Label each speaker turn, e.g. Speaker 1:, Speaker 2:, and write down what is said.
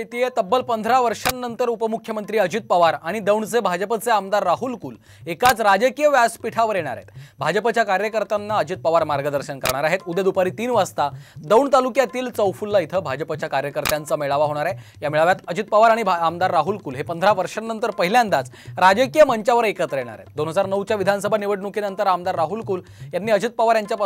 Speaker 1: येते तब्बल पंधरा वर्षांनंतर उपमुख्यमंत्री अजित पवार आणि दौंडचे भाजपचे आमदार राहुल कुल एकाच राजकीय व्यासपीठावर येणार आहेत भाजपच्या कार्यकर्त्यांना अजित पवार मार्गदर्शन करणार आहेत उद्या दुपारी तीन वाजता दौंड तालुक्यातील चौफुल्ला इथं भाजपच्या कार्यकर्त्यांचा मेळावा होणार आहे या मेळाव्यात अजित पवार आणि आमदार राहुल कुल हे पंधरा वर्षांनंतर पहिल्यांदाच राजकीय मंचावर एकत्र येणार आहेत दोन हजार नऊच्या विधानसभा निवडणुकीनंतर आमदार राहुल कुल यांनी अजित पवार यांच्या